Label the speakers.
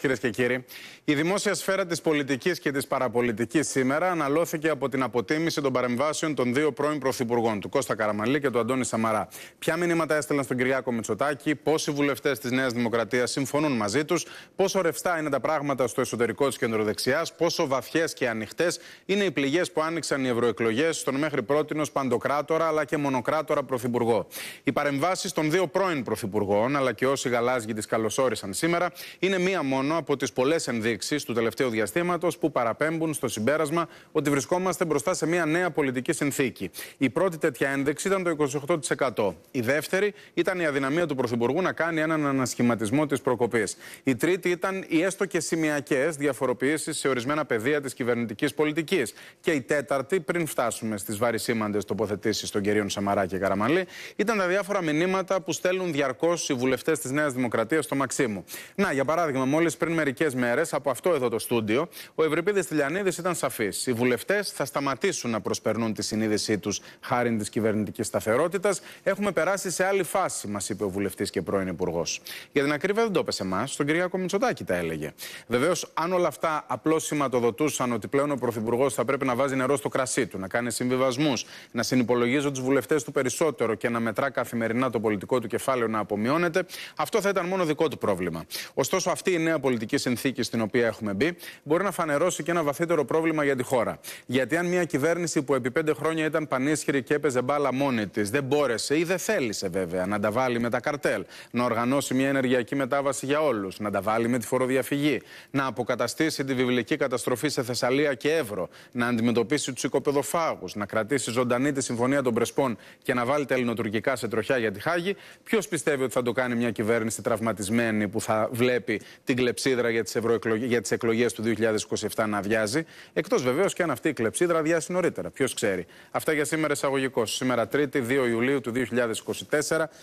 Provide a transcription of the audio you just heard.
Speaker 1: Κυρίες και κύριοι, η δημόσια σφαίρα της πολιτικής και της παραπολιτικής σήμερα αναλώθηκε από την αποτίμηση των παρεμβάσεων των δύο πρώην πρωθυπουργών, του Κώστα Καραμαλή και του Αντώνη Σαμαρά. Ποια μηνύματα έστελναν στον Κυριάκο Μητσοτάκη, πόσοι βουλευτές της Νέας Δημοκρατίας συμφωνούν μαζί τους, πόσο ρευστά είναι τα πράγματα στο εσωτερικό της κεντροδεξιάς, πόσο βαθιές και ανοιχτές είναι οι πληγές που άνοιξαν οι ευρωεκλογές στον μέχρι ω παντοκράτορα αλλά και μονοκράτορα πρωθυπουργό. Οι παρεμβάσεις των δύο πρώην πρωθυπουργών αλλά και όσοι γαλάζιοι τις καλωσόρισαν σήμερα είναι μία μόνη μόνο από τις πολλές ενδείξεις του τελευταίου διαστήματος που παραπέμπουν στο συμπέρασμα ότι βρισκόμαστε μπροστά σε μια νέα πολιτική συνθήκη. Η πρώτη τέτοια ένδειξη ήταν το 28%. Η δεύτερη ήταν η αδυναμία του Πρωθυπουργού να κάνει έναν ανασχηματισμό της προκοπής. Η τρίτη ήταν οι έστω και σημειακές διαφοροποιήσεις σε ορισμένα πεδία της κυβερνητικής πολιτικής. Και η τέταρτη, πριν φτάσουμε στις βαρισίμαντε τοποθετήσεις των κυρίων Σαμαρά και Καραμαλή, ήταν τα διάφορα μηνύματα που στέλνουν διαρκώς οι βουλευτές της Νέας Δημοκρατίας στο Μαξίμου. Να, για παράδειγμα, μόλις πριν μερικές μέρες από αυτό εδώ το στούντιο, ο Ευρυπίδης Τηλιανίδης ήταν σαφής. Οι βουλευτές θα σταματήσουν να προσπερνούν τη συνείδησή τους χάρη της κυβερνητικής σταθερότητας. Έχουμε περάσει σε άλλη φάση, μας είπε ο βουλευτής και πρώην υπουργός. Για την ακρίβεια δεν το έπεσε εμάς, τον Κυρία Κομιτσοτάκη τα έλεγε. Βεβαίως, αν όλα αυτά απλώς σηματοδοτούσαν ότι πλέον ο Πρωθυπουργός θα πρέπει να βάζει νερό στο κρασί του, να κάνει συμβιβασμούς, να συνυπολογίζει τους βουλευτές του περισσότερο και να μετρά καθημερινά το πολιτικό του κεφάλαιο να απομειώνεται, αυτό θα ήταν μόνο δικό του πρόβλημα. Ωστόσο, αυτή η νέα πολιτική συνθήκη στην οποία έχουμε μπει, μπορεί να φανερώσει και ένα βαθύτερο πρόβλημα για τη χώρα. Γιατί αν μια κυβέρνηση που επί πέντε χρόνια ήταν πανίσχυρη και έπαιζε μπάλα μόνη της, δεν μπόρεσε ή δεν θέλησε βέβαια να τα βάλει με τα καρτέλ, να οργανώσει μια ενεργειακή μετάβαση για όλους, να τα βάλει με τη φοροδιαφυγή, να αποκαταστήσει τη βιβλική καταστροφή σε Θεσσαλία και Εύρω, να αντιμετωπίσει τους οικοπεδοφάγου, να κρατήσει ζωντανή τη Συμφωνία των Πρεσπών και να βάλει τα ελληνοτουρκικά σε τροχιά για τη Χάγη, ποιος πιστεύει ότι θα το κάνει μια κυβέρνηση τραυματισμένη που θα βλέπει την κλεψίδρα για τις τις εκλογές του 2027 να βιάζει, Εκτός βεβαίως και αν αυτή η κλεψίδρα βιάσει νωρίτερα. Ποιος ξέρει. Αυτά για σήμερα εισαγωγικό. Σήμερα Τρίτη, 2 Ιουλίου του 2024.